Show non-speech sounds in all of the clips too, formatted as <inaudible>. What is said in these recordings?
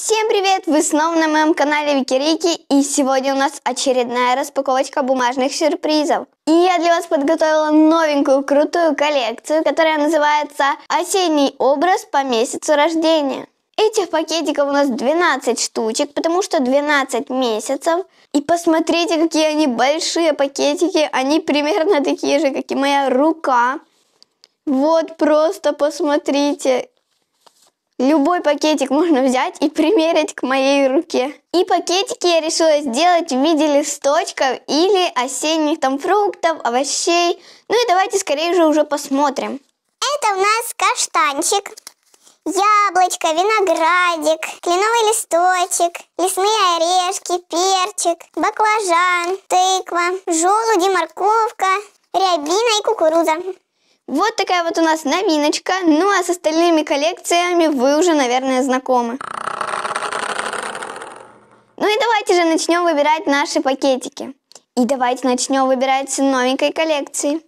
Всем привет! Вы снова на моем канале Викирики и сегодня у нас очередная распаковочка бумажных сюрпризов. И я для вас подготовила новенькую крутую коллекцию, которая называется «Осенний образ по месяцу рождения». Этих пакетиков у нас 12 штучек, потому что 12 месяцев. И посмотрите, какие они большие пакетики. Они примерно такие же, как и моя рука. Вот просто посмотрите. Любой пакетик можно взять и примерить к моей руке. И пакетики я решила сделать в виде листочков или осенних там фруктов, овощей. Ну и давайте скорее же уже посмотрим. Это у нас каштанчик, яблочко, виноградик, кленовый листочек, лесные орешки, перчик, баклажан, тыква, желуди, морковка, рябина и кукуруза. Вот такая вот у нас новиночка. Ну а с остальными коллекциями вы уже, наверное, знакомы. Ну и давайте же начнем выбирать наши пакетики. И давайте начнем выбирать с новенькой коллекции.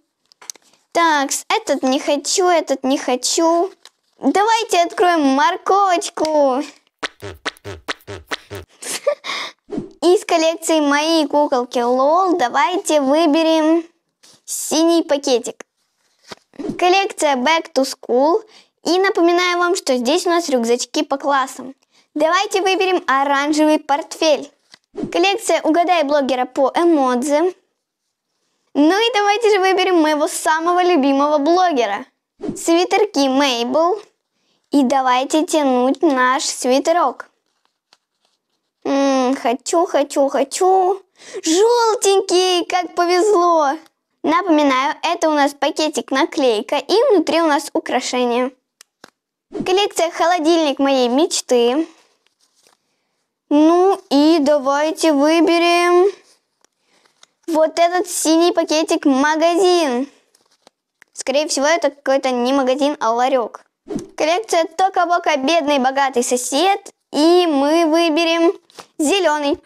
Так, этот не хочу, этот не хочу. Давайте откроем морковочку. <laughs> Из коллекции моей куколки Лол давайте выберем синий пакетик. Коллекция Back to School. И напоминаю вам, что здесь у нас рюкзачки по классам. Давайте выберем оранжевый портфель. Коллекция «Угадай блогера» по эмодзи. Ну и давайте же выберем моего самого любимого блогера. Свитерки Мейбл. И давайте тянуть наш свитерок. М -м, хочу, хочу, хочу. Желтенький, как повезло. Напоминаю, это у нас пакетик наклейка и внутри у нас украшение. Коллекция холодильник моей мечты. Ну и давайте выберем вот этот синий пакетик магазин. Скорее всего, это какой-то не магазин, а ларек. Коллекция Тока-Бока «Бедный богатый сосед». И мы выберем зеленый.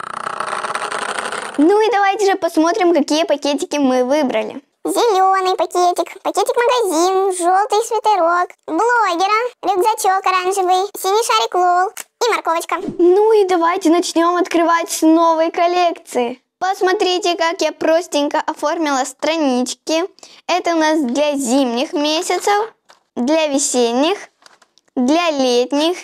Ну и давайте же посмотрим, какие пакетики мы выбрали. Зеленый пакетик, пакетик-магазин, желтый свитерок, блогера, рюкзачок оранжевый, синий шарик лол и морковочка. Ну и давайте начнем открывать с новой коллекции. Посмотрите, как я простенько оформила странички. Это у нас для зимних месяцев, для весенних, для летних,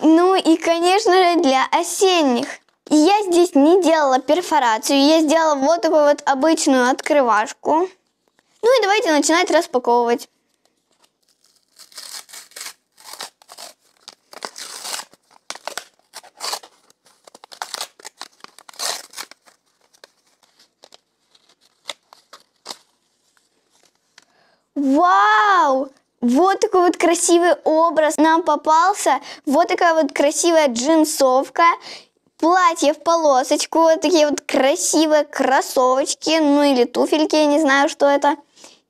ну и, конечно же, для осенних я здесь не делала перфорацию, я сделала вот такую вот обычную открывашку. Ну и давайте начинать распаковывать. Вау! Вот такой вот красивый образ нам попался. Вот такая вот красивая джинсовка платье в полосочку, вот такие вот красивые кроссовочки, ну или туфельки, я не знаю, что это.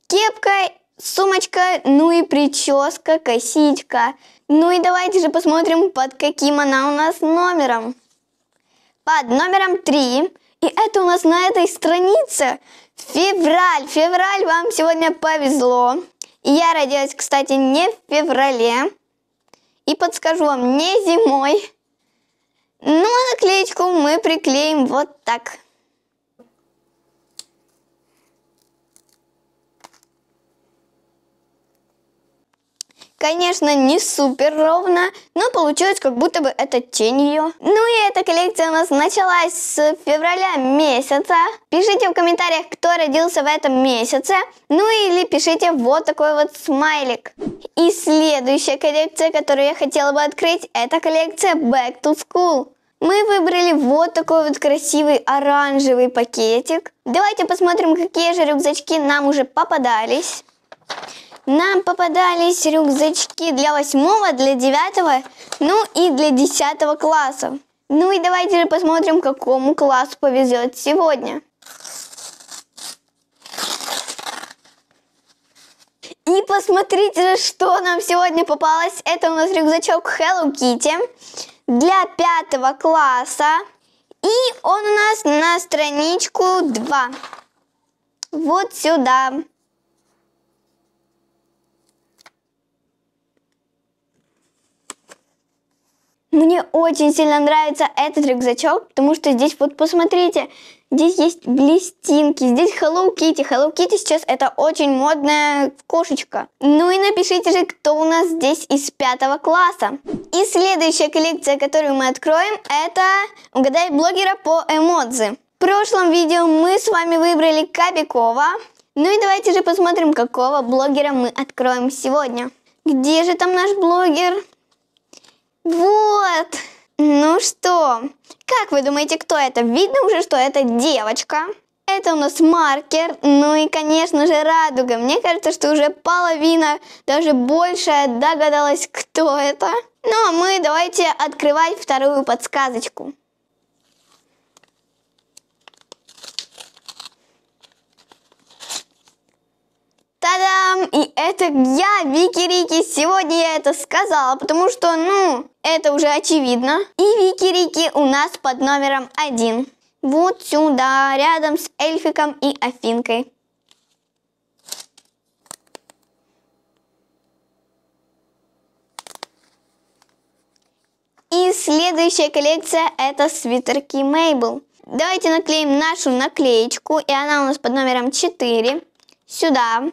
Кепка, сумочка, ну и прическа, косичка. Ну и давайте же посмотрим, под каким она у нас номером. Под номером 3. И это у нас на этой странице. Февраль. Февраль вам сегодня повезло. я родилась, кстати, не в феврале. И подскажу вам, не зимой. Ну а наклеечку мы приклеим вот так. Конечно, не супер ровно, но получилось, как будто бы это тень ее. Ну и эта коллекция у нас началась с февраля месяца. Пишите в комментариях, кто родился в этом месяце. Ну или пишите вот такой вот смайлик. И следующая коллекция, которую я хотела бы открыть, это коллекция Back to School. Мы выбрали вот такой вот красивый оранжевый пакетик. Давайте посмотрим, какие же рюкзачки нам уже попадались. Нам попадались рюкзачки для восьмого, для девятого, ну и для десятого классов. Ну и давайте же посмотрим, какому классу повезет сегодня. И посмотрите же, что нам сегодня попалось. Это у нас рюкзачок Hello Kitty для пятого класса. И он у нас на страничку 2. Вот сюда. Мне очень сильно нравится этот рюкзачок, потому что здесь, вот посмотрите, здесь есть блестинки, здесь Hello Kitty. Hello Kitty сейчас это очень модная кошечка. Ну и напишите же, кто у нас здесь из пятого класса. И следующая коллекция, которую мы откроем, это «Угадай блогера по эмодзи». В прошлом видео мы с вами выбрали Кабикова. Ну и давайте же посмотрим, какого блогера мы откроем сегодня. Где же там наш блогер? Вот. Ну что, как вы думаете, кто это? Видно уже, что это девочка. Это у нас маркер, ну и, конечно же, радуга. Мне кажется, что уже половина, даже больше догадалась, кто это. Ну а мы давайте открывать вторую подсказочку. Та-дам! И это я, Вики Рики. Сегодня я это сказала, потому что, ну, это уже очевидно. И Вики Рики у нас под номером один. Вот сюда, рядом с эльфиком и афинкой. И следующая коллекция это свитерки Мейбл. Давайте наклеим нашу наклеечку, и она у нас под номером 4. Сюда.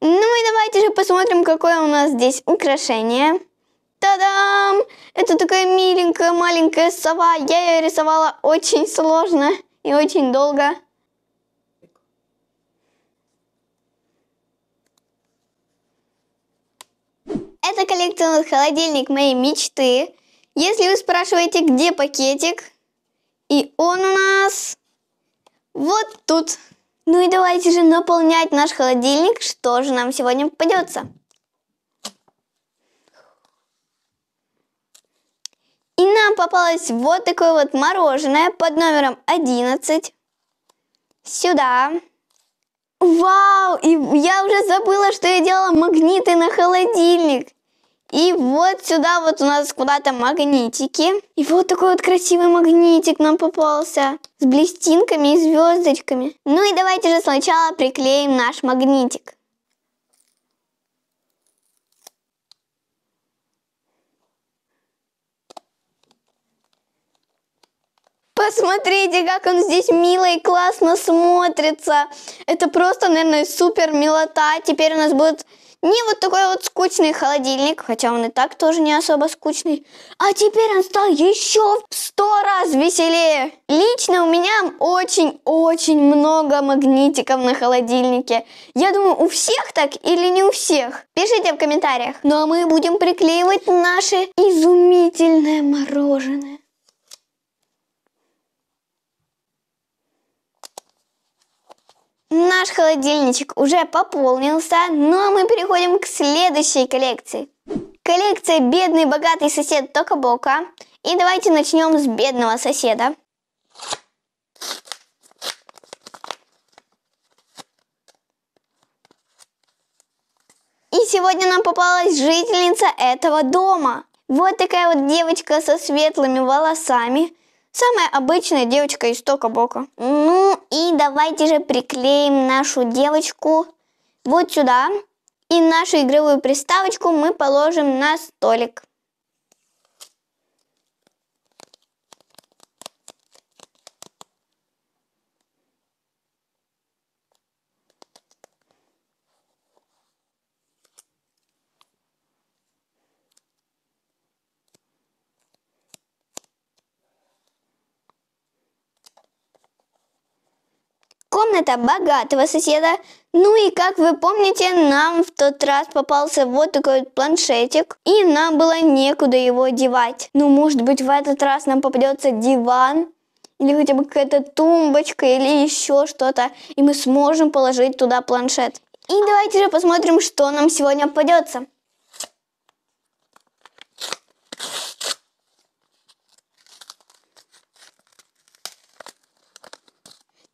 Ну и давайте же посмотрим, какое у нас здесь украшение. Та-дам! Это такая миленькая маленькая сова. Я ее рисовала очень сложно и очень долго. Это коллекционный холодильник моей мечты. Если вы спрашиваете, где пакетик, и он у нас вот тут. Ну и давайте же наполнять наш холодильник. Что же нам сегодня попадется? И нам попалось вот такое вот мороженое под номером 11. Сюда. Вау! И я уже забыла, что я делала магниты на холодильник. И вот сюда вот у нас куда-то магнитики. И вот такой вот красивый магнитик нам попался. С блестинками и звездочками. Ну и давайте же сначала приклеим наш магнитик. Посмотрите, как он здесь мило и классно смотрится. Это просто, наверное, супер милота. Теперь у нас будет не вот такой вот скучный холодильник, хотя он и так тоже не особо скучный. А теперь он стал еще в сто раз веселее. Лично у меня очень-очень много магнитиков на холодильнике. Я думаю, у всех так или не у всех? Пишите в комментариях. Ну а мы будем приклеивать наше изумительное мороженое. Наш холодильничек уже пополнился, но ну а мы переходим к следующей коллекции. Коллекция «Бедный богатый сосед Тока Бока». И давайте начнем с бедного соседа. И сегодня нам попалась жительница этого дома. Вот такая вот девочка со светлыми волосами, Самая обычная девочка из Тока-Бока. Ну и давайте же приклеим нашу девочку вот сюда. И нашу игровую приставочку мы положим на столик. комната богатого соседа. Ну и, как вы помните, нам в тот раз попался вот такой вот планшетик, и нам было некуда его одевать. Ну, может быть, в этот раз нам попадется диван, или хотя бы какая-то тумбочка, или еще что-то, и мы сможем положить туда планшет. И давайте же посмотрим, что нам сегодня попадется.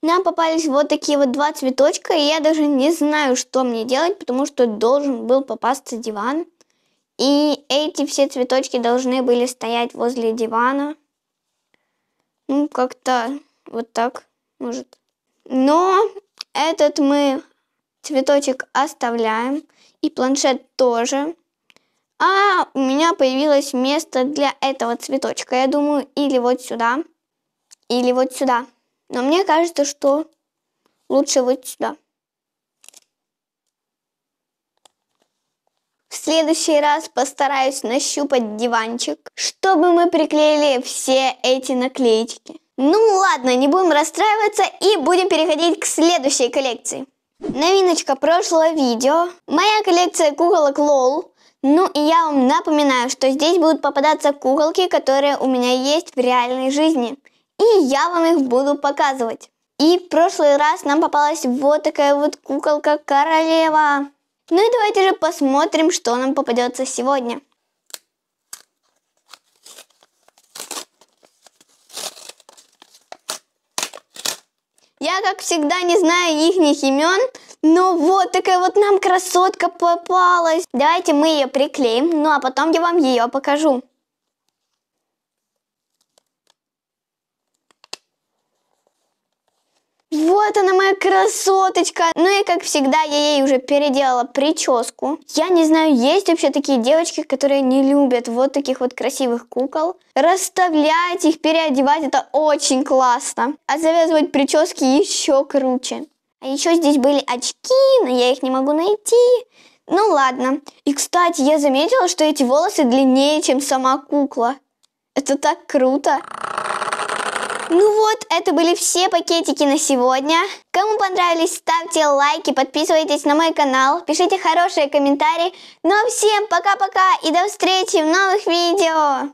Нам попались вот такие вот два цветочка, и я даже не знаю, что мне делать, потому что должен был попасться диван. И эти все цветочки должны были стоять возле дивана. Ну, как-то вот так, может. Но этот мы цветочек оставляем, и планшет тоже. А у меня появилось место для этого цветочка. Я думаю, или вот сюда, или вот сюда. Но мне кажется, что лучше вот сюда. В следующий раз постараюсь нащупать диванчик, чтобы мы приклеили все эти наклеечки. Ну ладно, не будем расстраиваться и будем переходить к следующей коллекции. Новиночка прошлого видео. Моя коллекция куколок LOL. Ну и я вам напоминаю, что здесь будут попадаться куколки, которые у меня есть в реальной жизни. И я вам их буду показывать. И в прошлый раз нам попалась вот такая вот куколка-королева. Ну и давайте же посмотрим, что нам попадется сегодня. Я, как всегда, не знаю их имен, но вот такая вот нам красотка попалась. Давайте мы ее приклеим, ну а потом я вам ее покажу. вот она моя красоточка. Ну и как всегда, я ей уже переделала прическу. Я не знаю, есть вообще такие девочки, которые не любят вот таких вот красивых кукол. Расставлять их, переодевать, это очень классно. А завязывать прически еще круче. А еще здесь были очки, но я их не могу найти. Ну ладно. И, кстати, я заметила, что эти волосы длиннее, чем сама кукла. Это так круто. Ну вот, это были все пакетики на сегодня. Кому понравились, ставьте лайки, подписывайтесь на мой канал, пишите хорошие комментарии. Ну а всем пока-пока и до встречи в новых видео!